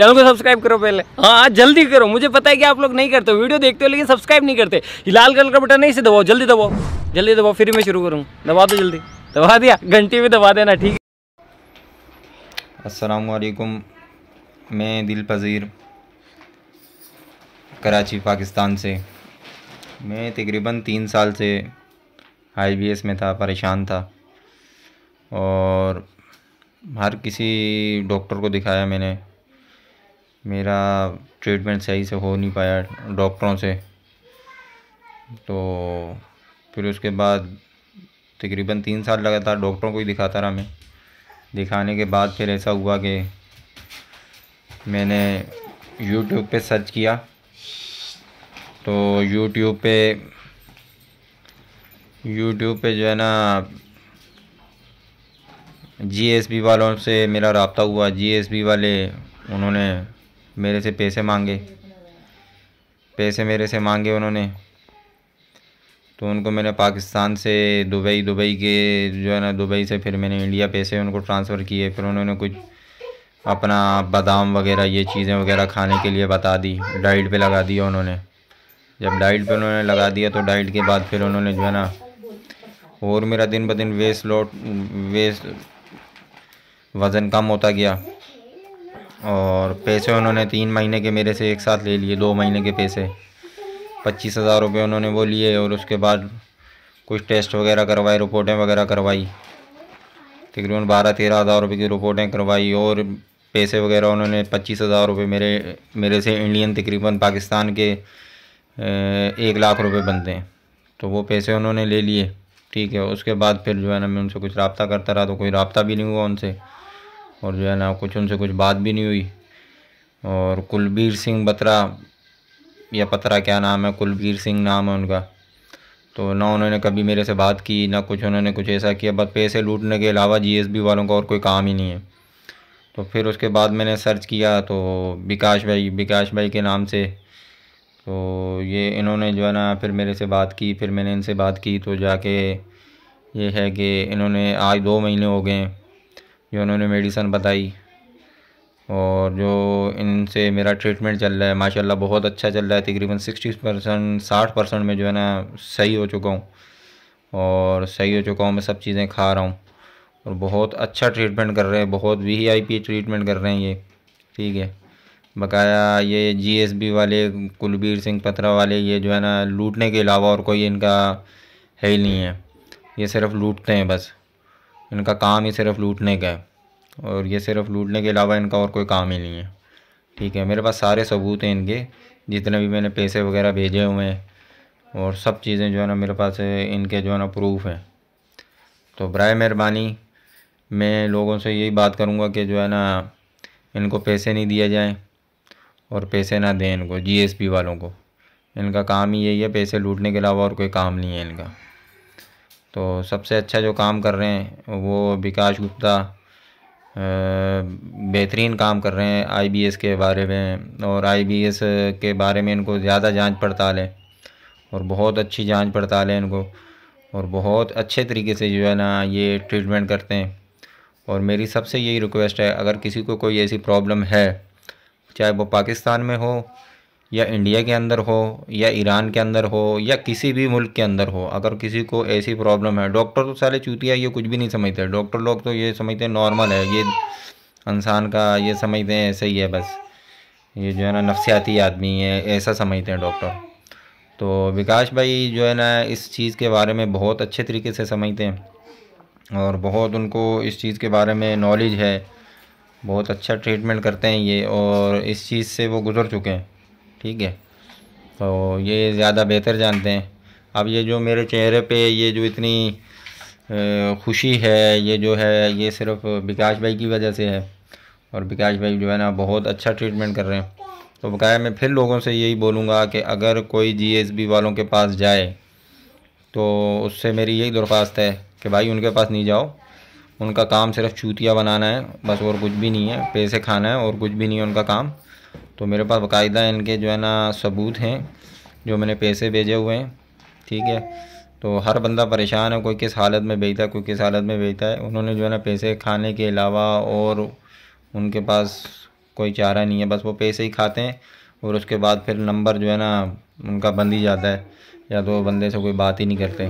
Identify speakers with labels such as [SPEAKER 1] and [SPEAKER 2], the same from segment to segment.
[SPEAKER 1] channel को subscribe करो पहले हाँ जल्दी करो मुझे पता है कि आप लोग नहीं करते वीडियो देखते हो लेकिन सब्सक्राइब नहीं करते लाल कलर का बटन नहीं से दबाओ जल्दी दबाओ जल्दी दबाओ फिर मैं शुरू करूँ दबा दो जल्दी दबा दिया घंटी भी दबा देना ठीक है असलकुम मैं दिल पज़ीर कराची पाकिस्तान से मैं तकरीबन तीन साल से आई में था परेशान था और हर किसी डॉक्टर को दिखाया मैंने मेरा ट्रीटमेंट सही से हो नहीं पाया डॉक्टरों से तो फिर उसके बाद तकरीबन तीन साल लगातार डॉक्टरों को ही दिखाता रहा मैं दिखाने के बाद फिर ऐसा हुआ कि मैंने यूट्यूब पे सर्च किया तो यूट्यूब पे यूट्यूब पे जो है ना जी एस बी वालों से मेरा रबता हुआ जी एस बी वाले उन्होंने मेरे से पैसे मांगे पैसे मेरे से मांगे उन्होंने तो उनको मैंने पाकिस्तान से दुबई दुबई के जो है ना दुबई से फिर मैंने इंडिया पैसे उनको ट्रांसफ़र किए फिर उन्होंने कुछ अपना बादाम वगैरह ये चीज़ें वगैरह खाने के लिए बता दी डाइट पे लगा दिया उन्होंने जब डाइट पे उन्होंने लगा दिया तो डाइट के बाद फिर उन्होंने जो है ना और मेरा दिन ब दिन वेस्ट लॉट वेस्ट वज़न कम होता गया और पैसे उन्होंने तीन महीने के मेरे से एक साथ ले लिए दो महीने के पैसे पच्चीस हज़ार रुपये उन्होंने वो लिए और उसके बाद कुछ टेस्ट वगैरह करवाए रिपोर्टें वगैरह करवाई तकरीबन बारह तेरह हज़ार रुपये की रिपोर्टें करवाई और पैसे वगैरह उन्होंने पच्चीस हज़ार रुपये मेरे मेरे से इंडियन तकरीबन पाकिस्तान के एक लाख रुपये बनते हैं तो वो पैसे उन्होंने ले लिए ठीक है उसके बाद फिर जो है ना मैं उनसे कुछ रबता करता रहा तो कोई रबता भी नहीं हुआ उनसे और जो है ना कुछ उनसे कुछ बात भी नहीं हुई और कुलबीर सिंह बत्रा या पत्रा क्या नाम है कुलबीर सिंह नाम है उनका तो ना उन्होंने कभी मेरे से बात की ना कुछ उन्होंने कुछ ऐसा किया बस पैसे लूटने के अलावा जीएसबी वालों का और कोई काम ही नहीं है तो फिर उसके बाद मैंने सर्च किया तो विकास भाई विकास भाई के नाम से तो ये इन्होंने जो है ना फिर मेरे से बात की फिर मैंने इनसे बात की तो जाके ये है कि इन्होंने आज दो महीने हो गए ये उन्होंने मेडिसन बताई और जो इनसे मेरा ट्रीटमेंट चल रहा है माशाल्लाह बहुत अच्छा चल रहा है तकरीबन सिक्सटी परसेंट साठ परसेंट में जो है ना सही हो चुका हूँ और सही हो चुका हूँ मैं सब चीज़ें खा रहा हूँ और बहुत अच्छा ट्रीटमेंट कर रहे हैं बहुत वी आई पी ट्रीटमेंट कर रहे हैं ये ठीक है बकाया ये जीएसबी वाले कुलबीर सिंह पत्रा वाले ये जो है ना लूटने के अलावा और कोई इनका है ही नहीं है ये सिर्फ लूटते हैं बस इनका काम ही सिर्फ लूटने का है और ये सिर्फ लूटने के अलावा इनका और कोई काम ही नहीं है ठीक है मेरे पास सारे सबूत हैं इनके जितने भी मैंने पैसे वगैरह भेजे हुए हैं और सब चीज़ें जो है ना मेरे पास इनके जो है ना प्रूफ हैं तो बरए मेहरबानी मैं लोगों से यही बात करूँगा कि जो है ना इनको पैसे नहीं दिए जाएँ और पैसे ना दें इनको जीएसपी वालों को इनका काम ही यही है पैसे लूटने के अलावा और कोई काम नहीं है इनका तो सबसे अच्छा जो काम कर रहे हैं वो विकास गुप्ता बेहतरीन काम कर रहे हैं आईबीएस के बारे में और आईबीएस के बारे में इनको ज़्यादा जांच पड़ताल है और बहुत अच्छी जांच पड़ताल है इनको और बहुत अच्छे तरीके से जो है ना ये ट्रीटमेंट करते हैं और मेरी सबसे यही रिक्वेस्ट है अगर किसी को कोई ऐसी प्रॉब्लम है चाहे वो पाकिस्तान में हो या इंडिया के अंदर हो या ईरान के अंदर हो या किसी भी मुल्क के अंदर हो अगर किसी को ऐसी प्रॉब्लम है डॉक्टर तो सारे चूतिया ये कुछ भी नहीं समझते डॉक्टर लोग तो ये समझते हैं नॉर्मल है ये इंसान का ये समझते हैं ऐसे ही है बस ये जो है ना नफसियाती आदमी है ऐसा समझते हैं डॉक्टर तो विकास भाई जो है ना इस चीज़ के बारे में बहुत अच्छे तरीके से समझते हैं और बहुत उनको इस चीज़ के बारे में नॉलेज है बहुत अच्छा ट्रीटमेंट करते हैं ये और इस चीज़ से वो गुज़र चुके हैं ठीक है तो ये ज़्यादा बेहतर जानते हैं अब ये जो मेरे चेहरे पे ये जो इतनी खुशी है ये जो है ये सिर्फ विकास भाई की वजह से है और विकास भाई जो है ना बहुत अच्छा ट्रीटमेंट कर रहे हैं तो बकाया मैं फिर लोगों से यही बोलूँगा कि अगर कोई जी वालों के पास जाए तो उससे मेरी यही दरख्वास्त है कि भाई उनके पास नहीं जाओ उनका काम सिर्फ चूतिया बनाना है बस और कुछ भी नहीं है पैसे खाना है और कुछ भी नहीं है उनका काम तो मेरे पास बाकायदा इनके जो है ना सबूत हैं जो मैंने पैसे भेजे हुए हैं ठीक है तो हर बंदा परेशान है कोई किस हालत में बेचता है कोई किस हालत में बेचता है उन्होंने जो है ना पैसे खाने के अलावा और उनके पास कोई चारा नहीं है बस वो पैसे ही खाते हैं और उसके बाद फिर नंबर जो है ना उनका बंद ही जाता है या तो बंदे से कोई बात ही नहीं करते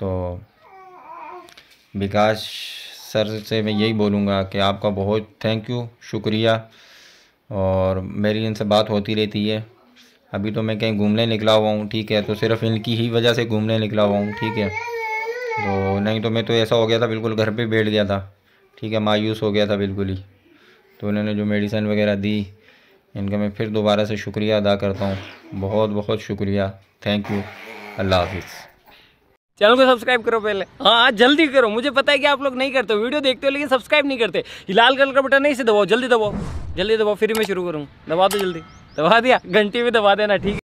[SPEAKER 1] तो विकास सर से मैं यही बोलूँगा कि आपका बहुत थैंक यू शुक्रिया और मेरी इनसे बात होती रहती है अभी तो मैं कहीं घूमने निकला हुआ हूँ ठीक है तो सिर्फ इनकी ही वजह से घूमने निकला हुआ हूँ ठीक है तो नहीं तो मैं तो ऐसा हो गया था बिल्कुल घर पे बैठ गया था ठीक है मायूस हो गया था बिल्कुल ही तो उन्होंने जो मेडिसिन वगैरह दी इनका मैं फिर दोबारा से शुक्रिया अदा करता हूँ बहुत बहुत शुक्रिया थैंक यू अल्लाह हाफिज़ चैनल को सब्सक्राइब करो पहले हाँ जल्दी करो मुझे पता है कि आप लोग नहीं करते वीडियो देखते हो लेकिन सब्सक्राइब नहीं करते लाल कलर का बटन नहीं से दबाओ जल्दी दबाओ जल्दी दबाओ फिर मैं शुरू करूँ दबा दो जल्दी दबा दिया घंटी में दबा देना ठीक है